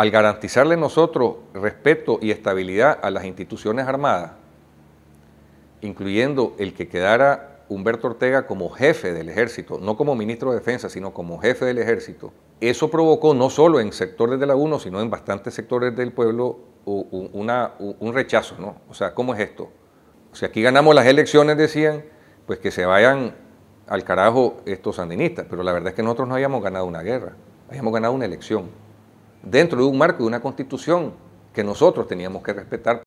al garantizarle nosotros respeto y estabilidad a las instituciones armadas, incluyendo el que quedara Humberto Ortega como jefe del ejército, no como ministro de defensa, sino como jefe del ejército, eso provocó no solo en sectores de la UNO, sino en bastantes sectores del pueblo un rechazo, ¿no? O sea, ¿cómo es esto? si aquí ganamos las elecciones, decían, pues que se vayan al carajo estos sandinistas, pero la verdad es que nosotros no habíamos ganado una guerra, habíamos ganado una elección dentro de un marco de una constitución que nosotros teníamos que respetar